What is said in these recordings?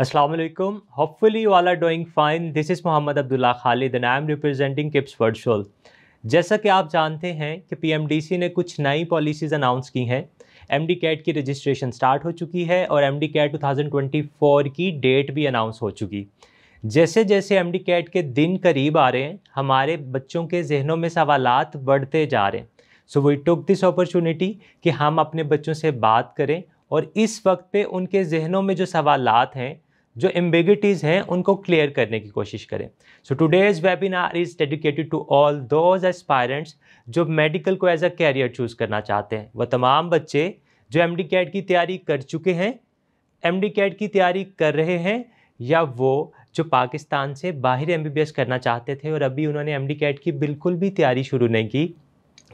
Aslam hopefully you all are doing fine this is Mohammad Abdullah Khalid and I am representing KIPS virtual जैसा कि आप जानते हैं कि पीएमडीसी ने कुछ नई पॉलिसीज़ अनाउंस की हैं एम डी कैट की रजिस्ट्रेशन स्टार्ट हो चुकी है और एम डी कैट टू की डेट भी अनाउंस हो चुकी जैसे जैसे एम डी कैट के दिन करीब आ रहे हैं हमारे बच्चों के जहनों में सवाल बढ़ते जा रहे हैं so we took this opportunity कि हम अपने बच्चों से बात करें और इस वक्त पे उनके जहनों में जो सवालात हैं जो एम्बेगिटीज़ हैं उनको क्लियर करने की कोशिश करें so today's webinar is dedicated to all those aspirants जो मेडिकल को एज अ कैरियर चूज़ करना चाहते हैं वह तमाम बच्चे जो एम डी कैट की तैयारी कर चुके हैं एम डी कैट की तैयारी कर रहे हैं या वो जो पाकिस्तान से बाहर एम बी बी एस करना चाहते थे और अभी उन्होंने एम डी कैट की बिल्कुल भी तैयारी शुरू नहीं की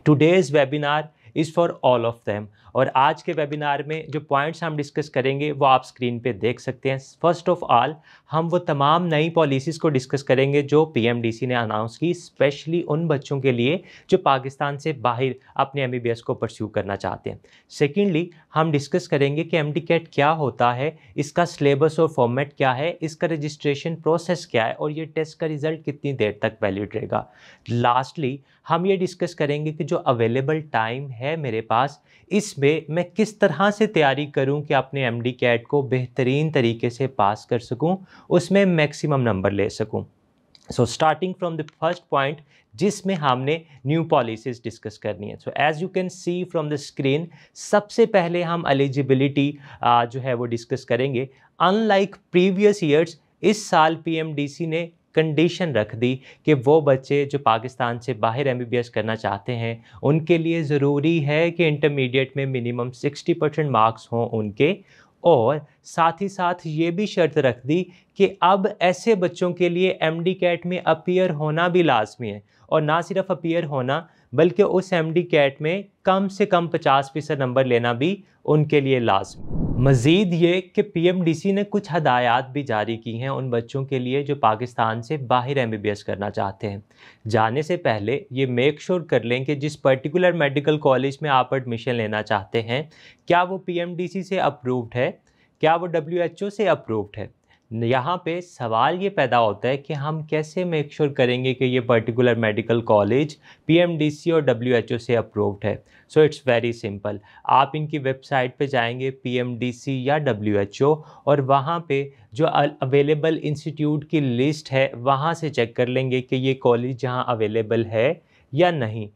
today's webinar is for all of them और आज के वेबिनार में जो पॉइंट्स हम डिस्कस करेंगे वो आप स्क्रीन पे देख सकते हैं फर्स्ट ऑफ ऑल हम वो तमाम नई पॉलिसीज़ को डिस्कस करेंगे जो पीएमडीसी ने अनाउंस की स्पेशली उन बच्चों के लिए जो पाकिस्तान से बाहर अपने एम को परस्यू करना चाहते हैं सेकेंडली हम डिस्कस करेंगे कि एम क्या होता है इसका सिलेबस और फॉर्मेट क्या है इसका रजिस्ट्रेशन प्रोसेस क्या है और ये टेस्ट का रिज़ल्ट कितनी देर तक वैलिड रहेगा लास्टली हम ये डिस्कस करेंगे कि जो अवेलेबल टाइम है मेरे पास इसमें बे मैं किस तरह से तैयारी करूं कि अपने एम डी कैट को बेहतरीन तरीके से पास कर सकूं उसमें मैक्सिमम नंबर ले सकूं so starting from the first point जिसमें हमने न्यू पॉलिसीज डिस्कस करनी है so as you can see from the screen सबसे पहले हम एलिजिबिलिटी जो है वो डिस्कस करेंगे अनलाइक प्रीवियस ईयर्स इस साल पीएमडीसी ने कंडीशन रख दी कि वो बच्चे जो पाकिस्तान से बाहर एम करना चाहते हैं उनके लिए ज़रूरी है कि इंटरमीडिएट में मिनिमम 60 परसेंट मार्क्स हों उनके और साथ ही साथ ये भी शर्त रख दी कि अब ऐसे बच्चों के लिए एम कैट में अपीयर होना भी लाजमी है और ना सिर्फ अपीयर होना बल्कि उस एम कैट में कम से कम पचास फीसद नंबर लेना भी उनके लिए लाजमी मज़ीद ये कि पीएमडीसी ने कुछ हदायत भी जारी की हैं उन बच्चों के लिए जो पाकिस्तान से बाहर एमबीबीएस करना चाहते हैं जाने से पहले ये मेक श्योर sure कर लें कि जिस पर्टिकुलर मेडिकल कॉलेज में आप एडमिशन लेना चाहते हैं क्या वो पीएमडीसी से अप्रूव्ड है क्या वो डब्ल्यूएचओ से अप्रूव्ड है यहाँ पे सवाल ये पैदा होता है कि हम कैसे मेक श्योर sure करेंगे कि ये पर्टिकुलर मेडिकल कॉलेज पीएमडीसी और डब्ल्यूएचओ से अप्रूव्ड है सो इट्स वेरी सिंपल आप इनकी वेबसाइट पे जाएंगे पीएमडीसी या डब्ल्यूएचओ और वहाँ पे जो अवेलेबल इंस्टीट्यूट की लिस्ट है वहाँ से चेक कर लेंगे कि ये कॉलेज जहाँ अवेलेबल है या नहीं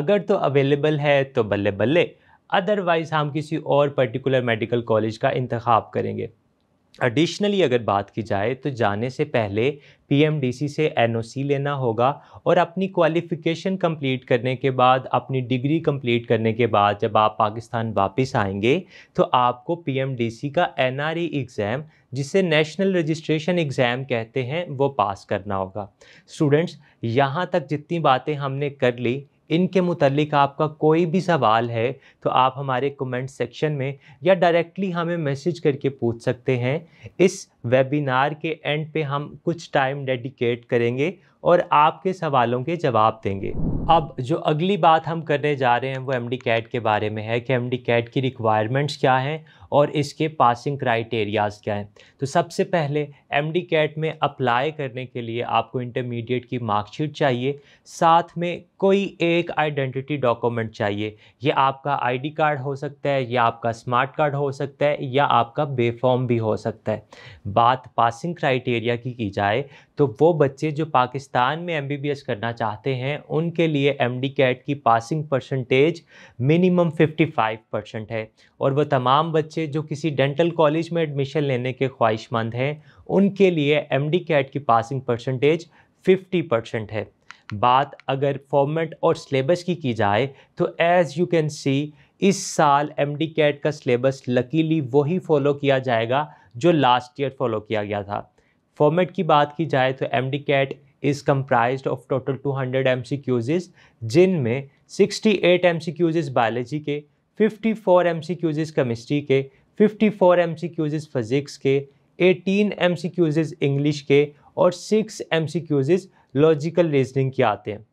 अगर तो अवेलेबल है तो बल्ले बल्ले अदरवाइज़ हम किसी और पर्टिकुलर मेडिकल कॉलेज का इंतखब करेंगे एडिशनली अगर बात की जाए तो जाने से पहले पीएमडीसी से एनओसी लेना होगा और अपनी क्वालिफ़िकेशन कंप्लीट करने के बाद अपनी डिग्री कंप्लीट करने के बाद जब आप पाकिस्तान वापस आएंगे तो आपको पीएमडीसी का एनआरई एग्ज़ाम e जिसे नेशनल रजिस्ट्रेशन एग्ज़ाम कहते हैं वो पास करना होगा स्टूडेंट्स यहाँ तक जितनी बातें हमने कर ली इनके मुतलिक आपका कोई भी सवाल है तो आप हमारे कमेंट सेक्शन में या डायरेक्टली हमें मैसेज करके पूछ सकते हैं इस वेबिनार के एंड पे हम कुछ टाइम डेडिकेट करेंगे और आपके सवालों के जवाब देंगे अब जो अगली बात हम करने जा रहे हैं वो एम डी कैट के बारे में है कि एम डी कैट की रिक्वायरमेंट्स क्या हैं और इसके पासिंग क्राइटेरियाज़ क्या हैं तो सबसे पहले एम डी कैट में अप्लाई करने के लिए आपको इंटरमीडिएट की मार्कशीट चाहिए साथ में कोई एक आइडेंटिटी डॉक्यूमेंट चाहिए ये आपका आईडी कार्ड हो सकता है या आपका स्मार्ट कार्ड हो सकता है या आपका बेफॉर्म भी हो सकता है बात पासिंग क्राइटेरिया की की जाए तो वो बच्चे जो पाकिस्तान पाकिस्तान में एम करना चाहते हैं उनके लिए डी कैट की पासिंग परसेंटेज मिनिमम 55 परसेंट है और वह तमाम बच्चे जो किसी डेंटल कॉलेज में एडमिशन लेने के ख्वाहिशमंद हैं उनके लिए डी कैट की पासिंग परसेंटेज 50 परसेंट है बात अगर फॉर्मेट और सलेबस की की जाए तो एज़ यू कैन सी इस साल एम डी कैट का सलेबस लकीली वही फॉलो किया जाएगा जो लास्ट ईयर फॉलो किया गया था फॉर्मेट की बात की जाए तो M D CAT is comprised of total two hundred M C Qs जिनमें sixty eight M C Qs biology के fifty four M C Qs chemistry के fifty four M C Qs physics के eighteen M C Qs English के और six M C Qs logical reasoning के आते हैं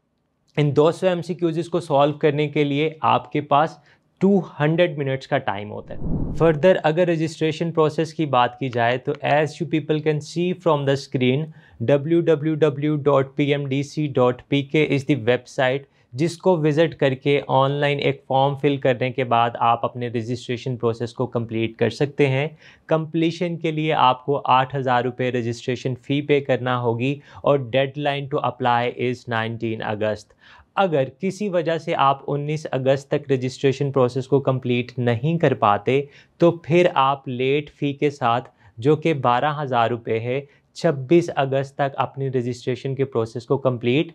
इन दो सौ एम सी क्यूजेज को सॉल्व करने के लिए आपके पास 200 मिनट्स का टाइम होता है फर्दर अगर रजिस्ट्रेशन प्रोसेस की बात की जाए तो as you people can see from the screen www.pmdc.pk is the website जिसको विज़िट करके ऑनलाइन एक फॉर्म फिल करने के बाद आप अपने रजिस्ट्रेशन प्रोसेस को कंप्लीट कर सकते हैं कंप्लीशन के लिए आपको आठ हज़ार रुपये रजिस्ट्रेशन फ़ी पे करना होगी और deadline to apply is 19 August अगर किसी वजह से आप 19 अगस्त तक रजिस्ट्रेशन प्रोसेस को कंप्लीट नहीं कर पाते तो फिर आप लेट फ़ी के साथ जो कि बारह हज़ार रुपये है 26 अगस्त तक अपनी रजिस्ट्रेशन के प्रोसेस को कंप्लीट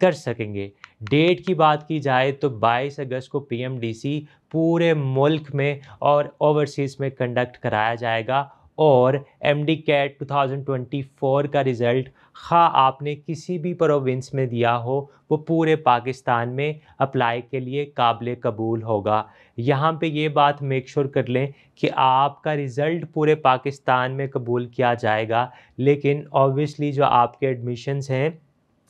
कर सकेंगे डेट की बात की जाए तो 22 अगस्त को पीएमडीसी पूरे मुल्क में और ओवरसीज़ में कंडक्ट कराया जाएगा और एम डी कैट टू का रिज़ल्ट खा हाँ, आपने किसी भी प्रोविंस में दिया हो वो पूरे पाकिस्तान में अप्लाई के लिए काबिल कबूल होगा यहाँ पे ये बात मेक श्योर कर लें कि आपका रिज़ल्ट पूरे पाकिस्तान में कबूल किया जाएगा लेकिन ऑब्वियसली जो आपके एडमिशन्स हैं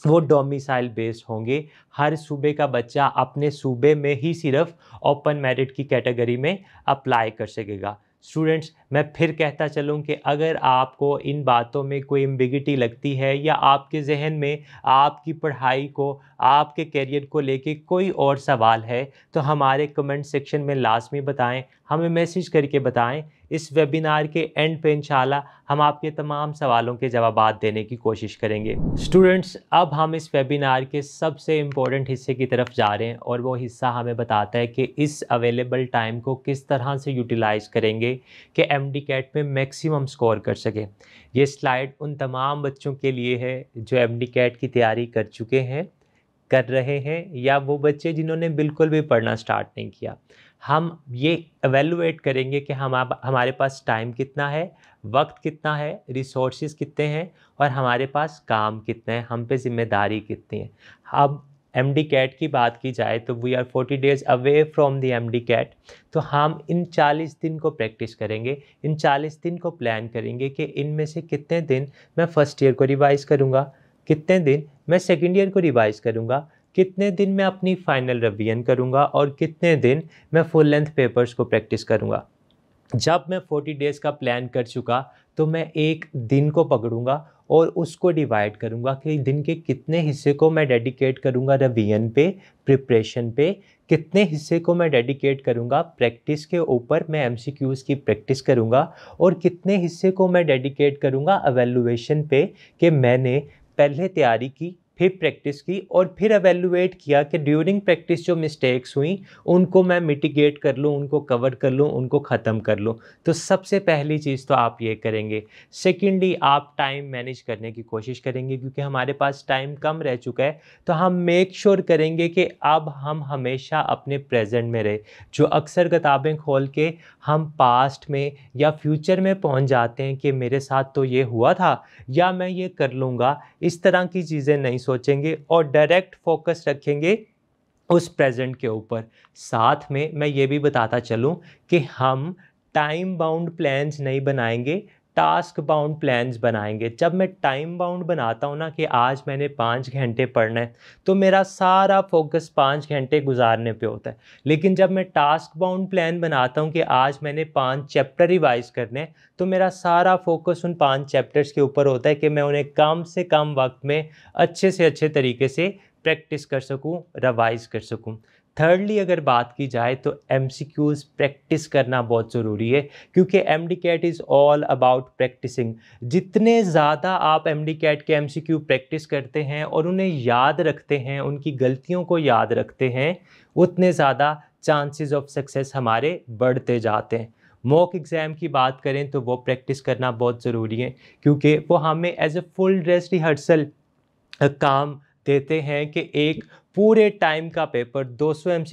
वो डोमिसाइल बेस्ड होंगे हर सूबे का बच्चा अपने सूबे में ही सिर्फ ओपन मेरिट की कैटेगरी में अप्लाई कर सकेगा स्टूडेंट्स मैं फिर कहता चलूँ कि अगर आपको इन बातों में कोई एम्बिगिटी लगती है या आपके जहन में आपकी पढ़ाई को आपके करियर को लेके कोई और सवाल है तो हमारे कमेंट सेक्शन में लाजमी बताएं हमें मैसेज करके बताएं इस वेबिनार के एंड पे इंशाल्लाह हम आपके तमाम सवालों के जवाब देने की कोशिश करेंगे स्टूडेंट्स अब हम इस वेबिनार के सबसे इम्पोर्टेंट हिस्से की तरफ जा रहे हैं और वो हिस्सा हमें बताता है कि इस अवेलेबल टाइम को किस तरह से यूटिलाइज़ करेंगे कि एम डी कैट में मैक्सिमम स्कोर कर सके ये स्लाइड उन तमाम बच्चों के लिए है जो एम डी कैट की तैयारी कर चुके हैं कर रहे हैं या वो बच्चे जिन्होंने बिल्कुल भी पढ़ना स्टार्ट नहीं किया हम ये एवेलुएट करेंगे कि हम आप, हमारे पास टाइम कितना है वक्त कितना है रिसोर्सेज कितने हैं और हमारे पास काम कितने हैं हम पे जिम्मेदारी कितनी है अब एम डी कैट की बात की जाए तो we are forty days away from the M D CAT तो हम इन चालीस दिन को प्रैक्टिस करेंगे इन चालीस दिन को प्लान करेंगे कि इनमें से कितने दिन मैं फ़र्स्ट ईयर को रिवाइज़ करूँगा कितने दिन मैं सेकेंड ईयर को रिवाइज़ करूँगा कितने दिन मैं अपनी फ़ाइनल रिवीजन करूँगा और कितने दिन मैं फुल लेंथ पेपर्स को प्रैक्टिस करूँगा जब मैं फोर्टी डेज़ का प्लान कर चुका तो मैं एक दिन को पकड़ूँगा और उसको डिवाइड करूँगा कि दिन के कितने हिस्से को मैं डेडिकेट करूँगा रवियन पे प्रिपरेशन पे कितने हिस्से को मैं डेडिकेट करूँगा प्रैक्टिस के ऊपर मैं एम की प्रैक्टिस करूँगा और कितने हिस्से को मैं डेडिकेट करूँगा एवेलुएशन पे कि मैंने पहले तैयारी की फिर प्रैक्टिस की और फिर अवेलुएट किया कि ड्यूरिंग प्रैक्टिस जो मिस्टेक्स हुई उनको मैं मिटिगेट कर लूँ उनको कवर कर लूँ उनको ख़त्म कर लूँ तो सबसे पहली चीज़ तो आप ये करेंगे सेकेंडली आप टाइम मैनेज करने की कोशिश करेंगे क्योंकि हमारे पास टाइम कम रह चुका है तो हम मेक श्योर sure करेंगे कि अब हम हमेशा अपने प्रेजेंट में रहे जो अक्सर किताबें खोल के हम पास्ट में या फ्यूचर में पहुँच जाते हैं कि मेरे साथ तो ये हुआ था या मैं ये कर लूँगा इस तरह की चीज़ें नहीं सोचेंगे और डायरेक्ट फोकस रखेंगे उस प्रेजेंट के ऊपर साथ में मैं ये भी बताता चलूँ कि हम टाइम बाउंड प्लान्स नहीं बनाएंगे टास्क बाउंड प्लान्स बनाएंगे जब मैं टाइम बाउंड बनाता हूँ ना कि आज मैंने पाँच घंटे पढ़ना है तो मेरा सारा फोकस पाँच घंटे गुजारने पे होता है लेकिन जब मैं टास्क बाउंड प्लान बनाता हूँ कि आज मैंने पाँच चैप्टर रिवाइज करने हैं तो मेरा सारा फोकस उन पाँच चैप्टर्स के ऊपर होता है कि मैं उन्हें कम से कम वक्त में अच्छे से अच्छे तरीके से प्रैक्टिस कर सकूँ रिवाइज़ कर सकूँ थर्डली अगर बात की जाए तो एम प्रैक्टिस करना बहुत ज़रूरी है क्योंकि M D CAT is all about practicing जितने ज़्यादा आप एम डी कैट के एम प्रैक्टिस करते हैं और उन्हें याद रखते हैं उनकी गलतियों को याद रखते हैं उतने ज़्यादा चांसेस ऑफ सक्सेस हमारे बढ़ते जाते हैं मॉक एग्ज़ाम की बात करें तो वो प्रैक्टिस करना बहुत ज़रूरी है क्योंकि वो हमें as a full dress rehearsal काम देते हैं कि एक पूरे टाइम का पेपर 200 सौ एम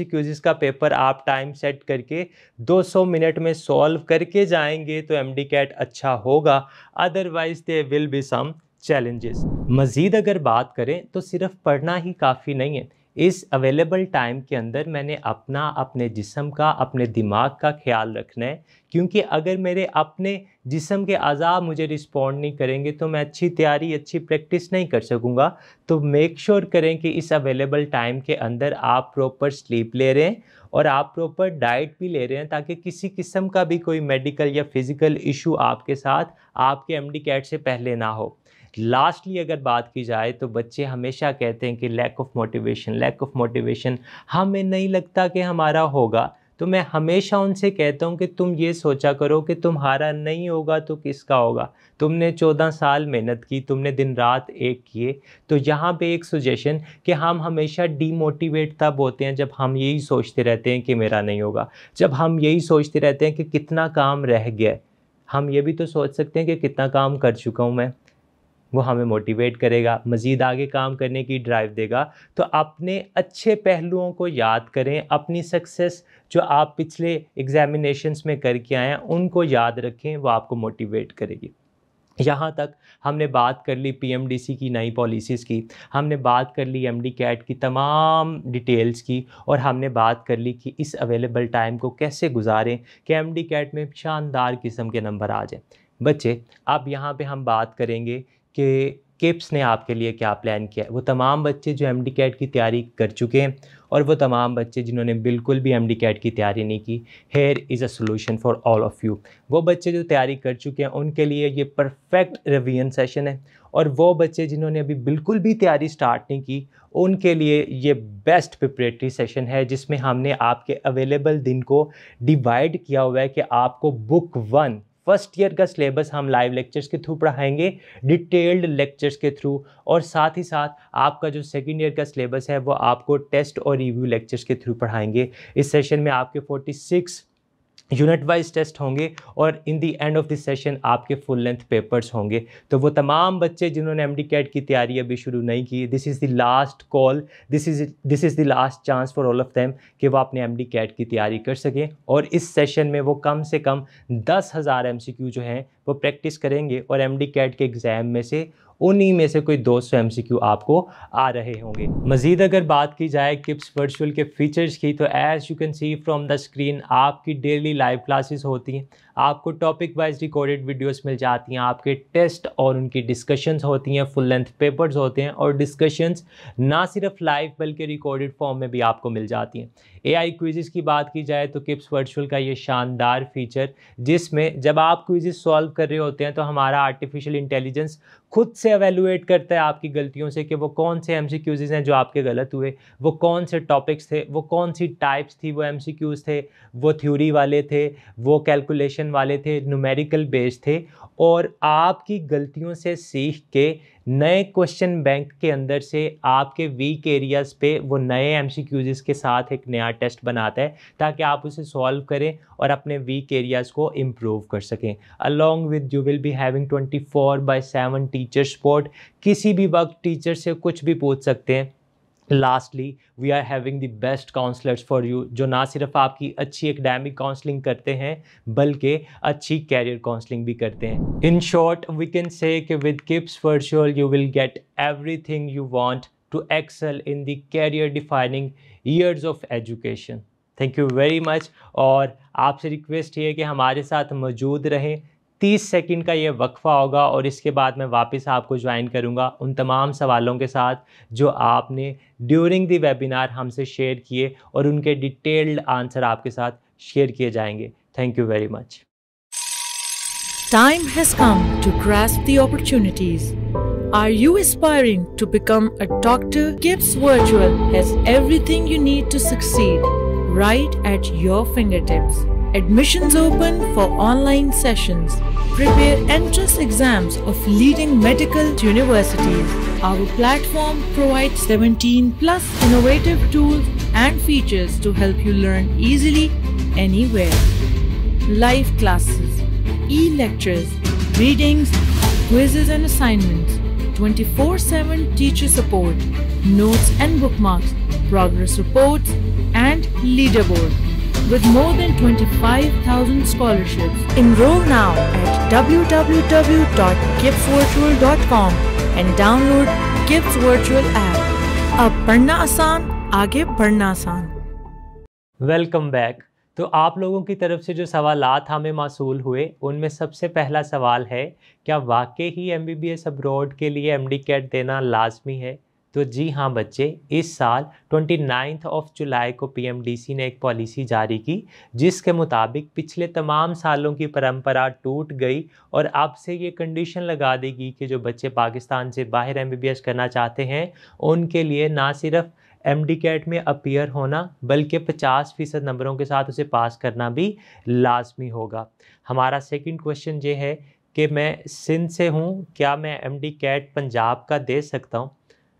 का पेपर आप टाइम सेट करके 200 मिनट में सॉल्व करके जाएंगे तो एम कैट अच्छा होगा otherwise they will be some challenges मज़ीद अगर बात करें तो सिर्फ पढ़ना ही काफ़ी नहीं है इस अवेलेबल टाइम के अंदर मैंने अपना अपने जिसम का अपने दिमाग का ख्याल रखना है क्योंकि अगर मेरे अपने जिसम के अज़ा मुझे रिस्पॉन्ड नहीं करेंगे तो मैं अच्छी तैयारी अच्छी प्रैक्टिस नहीं कर सकूँगा तो मेक श्योर sure करें कि इस अवेलेबल टाइम के अंदर आप प्रॉपर स्लीप ले रहे हैं और आप प्रॉपर डाइट भी ले रहे हैं ताकि किसी किस्म का भी कोई मेडिकल या फिज़िकल इशू आपके साथ आपके एम कैट से पहले ना हो लास्टली अगर बात की जाए तो बच्चे हमेशा कहते हैं कि lack of motivation lack of motivation हमें नहीं लगता कि हमारा होगा तो मैं हमेशा उनसे कहता हूँ कि तुम ये सोचा करो कि तुम्हारा नहीं होगा तो किसका होगा तुमने चौदह साल मेहनत की तुमने दिन रात एक किए तो यहाँ पे एक सुजेशन कि हम हमेशा डीमोटिवेट तब होते हैं जब हम यही सोचते रहते हैं कि मेरा नहीं होगा जब हम यही सोचते रहते हैं कि कितना काम रह गया हम ये भी तो सोच सकते हैं कि कितना काम कर चुका हूँ मैं वो हमें मोटिवेट करेगा मज़ीद आगे काम करने की ड्राइव देगा तो अपने अच्छे पहलुओं को याद करें अपनी सक्सेस जो आप पिछले एग्जामिनेशंस में करके आए हैं उनको याद रखें वो आपको मोटिवेट करेगी यहाँ तक हमने बात कर ली पीएमडीसी की नई पॉलिसीज़ की हमने बात कर ली एमडी कैट की तमाम डिटेल्स की और हमने बात कर ली कि इस अवेलेबल टाइम को कैसे गुजारें कि एमडी कैट में शानदार किस्म के नंबर आ जाएं बच्चे अब यहाँ पे हम बात करेंगे कि किप्स ने आपके लिए क्या प्लान किया है वो तमाम बच्चे जो एम डी कैट की तैयारी कर चुके हैं और वो तमाम बच्चे जिन्होंने बिल्कुल भी एम डी कैट की तैयारी नहीं की here is a solution for all of you वो बच्चे जो तैयारी कर चुके हैं उनके लिए ये परफेक्ट रिवीजन सेशन है और वो बच्चे जिन्होंने अभी बिल्कुल भी तैयारी स्टार्ट नहीं की उनके लिए ये बेस्ट प्रिपरेटरी सेशन है जिसमें हमने आपके अवेलेबल दिन को डिवाइड किया हुआ है कि आपको बुक वन फर्स्ट ईयर का सिलेबस हम लाइव लेक्चर्स के थ्रू पढ़ाएंगे डिटेल्ड लेक्चर्स के थ्रू और साथ ही साथ आपका जो सेकेंड ईयर का सिलेबस है वो आपको टेस्ट और रिव्यू लेक्चर्स के थ्रू पढ़ाएंगे इस सेशन में आपके 46 यूनिट वाइज टेस्ट होंगे और in the end of this session आपके फुल लेंथ पेपर्स होंगे तो वो तमाम बच्चे जिन्होंने एम डी कैट की तैयारी अभी शुरू नहीं की this is the last call this is this is the last chance for all of them कि वो अपने एम डी कैट की तैयारी कर सकें और इस सेशन में वो कम से कम दस हज़ार एम सी क्यू जो हैं वो प्रैक्टिस करेंगे और एम डी कैट के एग्ज़ाम में से उन्हीं में से कोई दो सौ एम आपको आ रहे होंगे मजीद अगर बात की जाए किप्स वर्चुअल के फीचर्स की तो as you can see from the screen आपकी डेली लाइव क्लासेस होती हैं आपको टॉपिक वाइज रिकॉर्डेड वीडियोस मिल जाती हैं आपके टेस्ट और उनकी डिस्कशंस होती हैं फुल लेंथ पेपर्स होते हैं और डिस्कशंस ना सिर्फ लाइव बल्कि रिकॉर्डेड फॉर्म में भी आपको मिल जाती हैं एआई क्विज़ की बात की जाए तो किप्स वर्चुअल का ये शानदार फीचर जिसमें जब आप क्विज़ सॉल्व कर रहे होते हैं तो हमारा आर्टिफिशियल इंटेलिजेंस खुद से एवेलुएट करता है आपकी गलतियों से कि वो कौन से एम हैं जो आपके गलत हुए वो कौन से टॉपिक्स थे वो कौन सी टाइप्स थी वो एम थे वो थ्योरी वाले थे वो कैलकुलेशन क्वेश्चन वाले थे न्यूमेरिकल बेस्ड थे और आपकी गलतियों से सीख के नए क्वेश्चन बैंक के अंदर से आपके वीक एरियाज़ पे वो नए एम के साथ एक नया टेस्ट बनाता है ताकि आप उसे सॉल्व करें और अपने वीक एरियाज़ को इम्प्रूव कर सकें along with you will be having 24 four by seven teacher support किसी भी वक्त टीचर से कुछ भी पूछ सकते हैं lastly we are having the best counsellors for you जो ना सिर्फ आपकी अच्छी एकेडमिक काउंसलिंग करते हैं बल्कि अच्छी कैरियर काउंसलिंग भी करते हैं in short we can say with KIPS virtual you will get thing you want to excel in the career defining years of education thank you very much और आपसे रिक्वेस्ट ये है कि हमारे साथ मौजूद रहें 30 सेकंड का ये वक्फा होगा और इसके बाद मैं वापस आपको ज्वाइन करूंगा उन तमाम सवालों के साथ जो आपने ड्यूरिंग दी वेबिनार हमसे शेयर किए और उनके डिटेल्ड आंसर आपके साथ शेयर किए जाएंगे thank you very much time has come to grace the opportunities are you aspiring to become a doctor KIPS virtual has everything you need to succeed right at your fingertips Admissions open for online sessions. Prepare entrance exams of leading medical universities. Our platform provides 17 plus innovative tools and features to help you learn easily anywhere. Live classes, e-lectures, readings, quizzes and assignments, 24-7 teacher support, notes and bookmarks, progress reports and leaderboard. with more than 25,000 scholarships. Enroll now at www.giftsvirtual.com and download Gifts Virtual app. अब पढ़ना आसान आगे बढ़ना आसान welcome back तो आप लोगों की तरफ से जो सवाल हमें मासूल हुए उनमें सबसे पहला सवाल है क्या वाकई ही M B B S abroad के लिए एम डी कैट देना लाजमी है तो जी हाँ बच्चे इस साल ट्वेंटी नाइन्थ ऑफ जुलाई को पीएमडीसी ने एक पॉलिसी जारी की जिसके मुताबिक पिछले तमाम सालों की परंपरा टूट गई और अब से ये कंडीशन लगा देगी कि जो बच्चे पाकिस्तान से बाहर एमबीबीएस करना चाहते हैं उनके लिए ना सिर्फ एम डी कैट में अपीयर होना बल्कि 50 फ़ीसद नंबरों के साथ उसे पास करना भी लाजमी होगा हमारा सेकंड क्वेश्चन ये है कि मैं सिंध से हूँ क्या मैं एम डी कैट पंजाब का दे सकता हूँ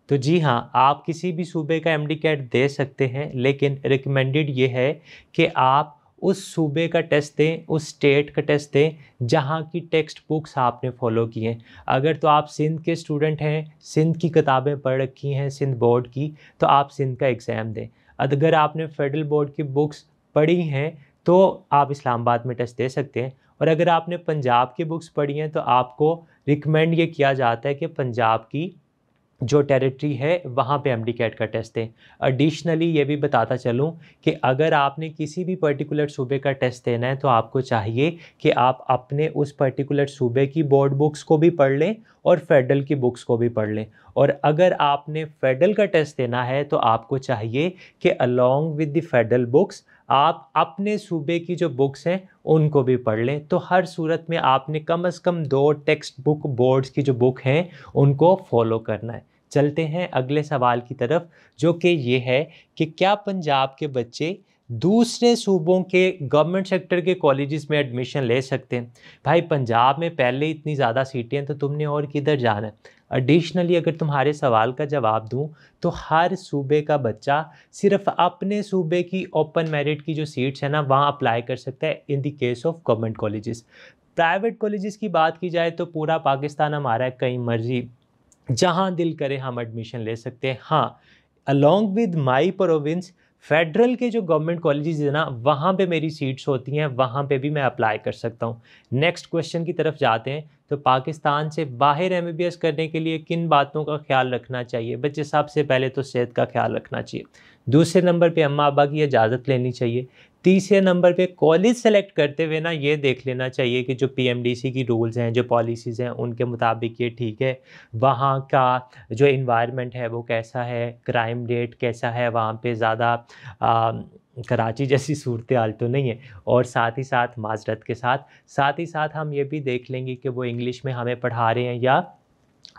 तो जी हाँ आप किसी भी सूबे का एम दे सकते हैं लेकिन रिकमेंडेड ये है कि आप उस सूबे का टेस्ट दें उस स्टेट का टेस्ट दें जहाँ की टेक्स्ट बुक्स आपने फॉलो की हैं अगर तो आप सिंध के स्टूडेंट हैं सिंध की किताबें पढ़ रखी हैं सिंध बोर्ड की तो आप सिंध का एग्ज़ाम दें अगर आपने फेडरल बोर्ड की बुक्स पढ़ी हैं तो आप इस्लामाबाद में टेस्ट दे सकते हैं और अगर आपने पंजाब की बुक्स पढ़ी हैं तो आपको रिकमेंड ये किया जाता है कि पंजाब की जो टेरिटरी है वहाँ पे एम डी कैट का टेस्ट दें एडिशनली ये भी बताता चलूँ कि अगर आपने किसी भी पर्टिकुलर सूबे का टेस्ट देना है तो आपको चाहिए कि आप अपने उस पर्टिकुलर सूबे की बोर्ड बुक्स को भी पढ़ लें और फेडरल की बुक्स को भी पढ़ लें और अगर आपने फेडरल का टेस्ट देना है तो आपको चाहिए कि along with the federal books आप अपने सूबे की जो बुक्स हैं उनको भी पढ़ लें तो हर सूरत में आपने कम से कम दो टेक्स्ट बुक बोर्ड्स की जो बुक हैं उनको फॉलो करना है चलते हैं अगले सवाल की तरफ जो कि ये है कि क्या पंजाब के बच्चे दूसरे सूबों के गवर्नमेंट सेक्टर के कॉलेजेस में एडमिशन ले सकते हैं भाई पंजाब में पहले इतनी ज़्यादा सीटें हैं तो तुमने और किधर जाना है एडिशनली अगर तुम्हारे सवाल का जवाब दूं तो हर सूबे का बच्चा सिर्फ अपने सूबे की ओपन मेरिट की जो सीट्स है ना वहाँ अप्लाई कर सकता है in the case of government colleges private colleges की बात की जाए तो पूरा पाकिस्तान हमारा है कहीं मर्जी जहाँ दिल करे हम एडमिशन ले सकते हैं हाँ along with my province federal के जो गवर्नमेंट कॉलेजेस है ना वहाँ पे मेरी सीट्स होती हैं वहाँ पे भी मैं अप्लाई कर सकता हूँ नेक्स्ट क्वेश्चन की तरफ जाते हैं तो पाकिस्तान से बाहर एम करने के लिए किन बातों का ख्याल रखना चाहिए बच्चे साहब से पहले तो सेहत का ख्याल रखना चाहिए दूसरे नंबर पे अम्मा अबा की इजाज़त लेनी चाहिए तीसरे नंबर पे कॉलेज सेलेक्ट करते हुए ना ये देख लेना चाहिए कि जो पीएमडीसी की रूल्स हैं जो पॉलिसीज़ हैं उनके मुताबिक ये ठीक है वहाँ का जो इन्वायरमेंट है वो कैसा है क्राइम रेट कैसा है वहाँ पे ज़्यादा कराची जैसी सूरत हाल तो नहीं है और साथ ही साथ माजरत के साथ साथ ही साथ हम ये भी देख लेंगे कि वो इंग्लिश में हमें पढ़ा रहे हैं या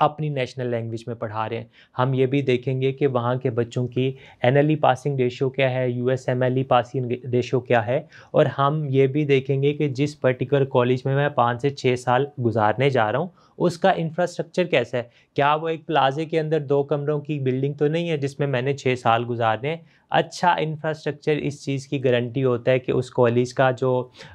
अपनी नेशनल लैंग्वेज में पढ़ा रहे हैं हम ये भी देखेंगे कि वहाँ के बच्चों की एन पासिंग रेशो क्या है यू एस पासिंग रेशो क्या है और हम ये भी देखेंगे कि जिस पर्टिकुलर कॉलेज में मैं पाँच से छः साल गुजारने जा रहा हूँ उसका इंफ्रास्ट्रक्चर कैसा है क्या वो एक प्लाजे के अंदर दो कमरों की बिल्डिंग तो नहीं है जिसमें मैंने छः साल गुजारने अच्छा इंफ्रास्ट्रक्चर इस चीज़ की गारंटी होता है कि उस कॉलेज का जो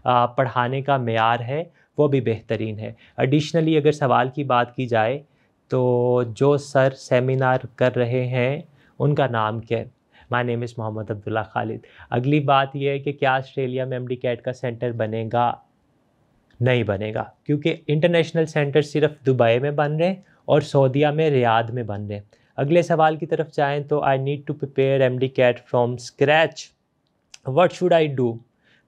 पढ़ाने का मैार है वो भी बेहतरीन है एडिशनली अगर सवाल की बात की जाए तो जो सर सेमिनार कर रहे हैं उनका नाम क्या है my name is Mohammad Abdullah Khalid अगली बात यह है कि क्या ऑस्ट्रेलिया में एम डी कैट का सेंटर बनेगा नहीं बनेगा क्योंकि इंटरनेशनल सेंटर सिर्फ दुबई में बन रहे हैं और सऊदीया में रियाद में बन रहे हैं अगले सवाल की तरफ जाएँ तो I need to prepare M D CAT from scratch what should I do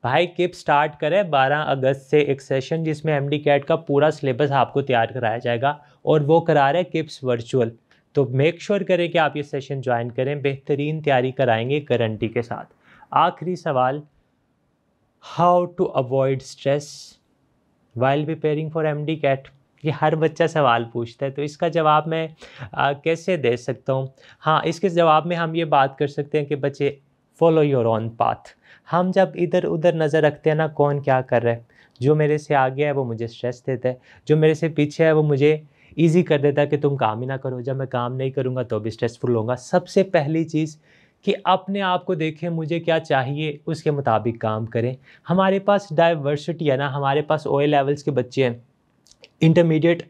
भाई किप स्टार्ट करें 12 अगस्त से एक सेशन जिसमें एम डी कैट का पूरा सिलेबस आपको तैयार कराया जाएगा और वो करा रहे हैं किप्स वर्चुअल तो मेक श्योर sure करें कि आप ये सेशन ज्वाइन करें बेहतरीन तैयारी कराएंगे गारंटी के साथ आखिरी सवाल how to avoid stress while preparing for M D CAT ये हर बच्चा सवाल पूछता है तो इसका जवाब मैं आ, कैसे दे सकता हूँ हाँ इसके जवाब में हम ये बात कर सकते हैं कि बच्चे फॉलो योर ऑन पाथ हम जब इधर उधर नज़र रखते हैं ना कौन क्या कर रहा है जो मेरे से आगे है वो मुझे स्ट्रेस देता है जो मेरे से पीछे है वो मुझे ईजी कर देता है कि तुम काम ही ना करो जब मैं काम नहीं करूँगा तो भी स्ट्रेसफुल होगा सबसे पहली चीज़ कि अपने आप को देखें मुझे क्या चाहिए उसके मुताबिक काम करें हमारे पास डाइवर्सिटी है ना हमारे पास ओए लेवल्स के बच्चे हैं इंटरमीडिएट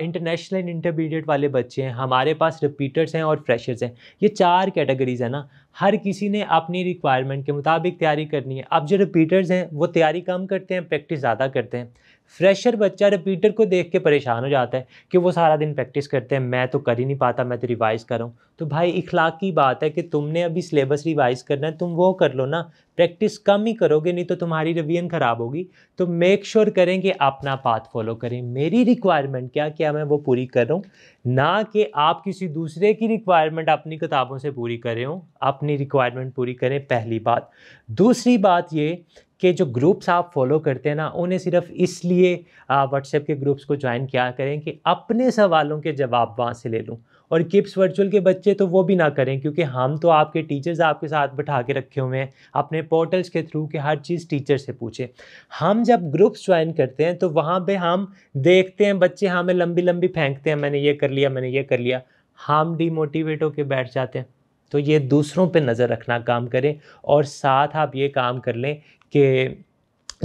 इंटरनेशनल एंड इंटरमीडिएट वाले बच्चे हैं हमारे पास रिपीटर्स हैं और फ्रेशर्स हैं ये चार कैटेगरीज है ना हर किसी ने अपनी रिक्वायरमेंट के मुताबिक तैयारी करनी है अब जो रिपीटर्स हैं वो तैयारी कम करते हैं प्रैक्टिस ज़्यादा करते हैं फ्रेशर बच्चा रिपीटर को देख के परेशान हो जाता है कि वो सारा दिन प्रैक्टिस करते हैं मैं तो कर ही नहीं पाता मैं तो रिवाइज़ करूँ तो भाई इखलाक की बात है कि तुमने अभी सिलेबस रिवाइज़ करना है तुम वो कर लो ना प्रैक्टिस कम ही करोगे नहीं तो तुम्हारी रिवीजन ख़राब होगी तो मेक श्योर sure करें कि अपना पाथ फॉलो करें मेरी रिक्वायरमेंट क्या क्या मैं वो पूरी कर रहा हूँ ना कि आप किसी दूसरे की रिक्वायरमेंट अपनी किताबों से पूरी करें हो अपनी रिक्वायरमेंट पूरी करें पहली बात दूसरी बात ये कि जो ग्रुप्स आप फॉलो करते हैं ना उन्हें सिर्फ इसलिए व्हाट्सएप के ग्रुप्स को ज्वाइन किया करें कि अपने सवालों के जवाब वहाँ से ले लूँ और किप्स वर्चुअल के बच्चे तो वो भी ना करें क्योंकि हम तो आपके टीचर्स आपके साथ बैठा के रखे हुए हैं अपने पोर्टल्स के थ्रू कि हर चीज़ टीचर से पूछें हम जब ग्रुप्स ज्वाइन करते हैं तो वहाँ पर हम देखते हैं बच्चे हमें लंबी लंबी फेंकते हैं मैंने ये कर लिया मैंने ये कर लिया हम डिमोटिवेट होकर बैठ जाते हैं तो ये दूसरों पे नज़र रखना काम करें और साथ आप ये काम कर लें कि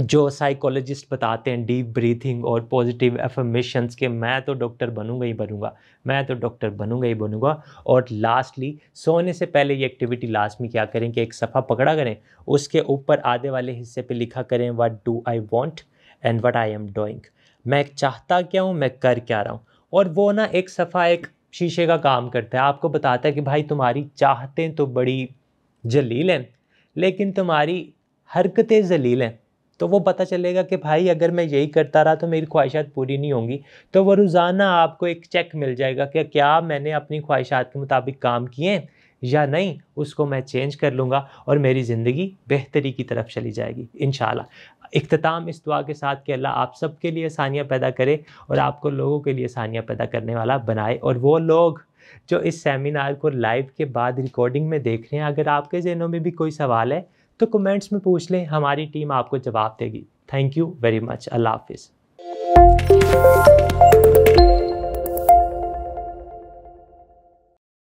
जो साइकोलॉजिस्ट बताते हैं डीप ब्रीथिंग और पॉजिटिव एफर्मेशंस के मैं तो डॉक्टर बनूंगा ही बनूंगा मैं तो डॉक्टर बनूंगा ही बनूंगा और लास्टली सोने से पहले ये एक्टिविटी लास्ट में क्या करें कि एक सफ़ा पकड़ा करें उसके ऊपर आधे वाले हिस्से पे लिखा करें what do I want and what I am doing मैं चाहता क्या हूँ मैं कर क्या रहा हूँ और वो ना एक सफ़ा एक शीशे का काम करता है आपको बताता है कि भाई तुम्हारी चाहते तो बड़ी जलील हैं लेकिन तुम्हारी हरकतें जलील हैं तो वो पता चलेगा कि भाई अगर मैं यही करता रहा तो मेरी ख्वाहिशात पूरी नहीं होंगी तो वो रोज़ाना आपको एक चेक मिल जाएगा कि क्या मैंने अपनी ख्वाहिशात के मुताबिक काम किए हैं या नहीं उसको मैं चेंज कर लूँगा और मेरी ज़िंदगी बेहतरी की तरफ चली जाएगी इन इख्ताम इस दुआ के साथ कि अल्लाह आप सब के लिए आसानियाँ पैदा करे और आपको लोगों के लिए आसानियाँ पैदा करने वाला बनाए और वो लोग जो इस सेमिनार को लाइव के बाद रिकॉर्डिंग में देख रहे हैं अगर आपके जहनों में भी कोई सवाल है तो कमेंट्स में पूछ लें हमारी टीम आपको जवाब देगी थैंक यू वेरी मच अल्लाह हाफिज़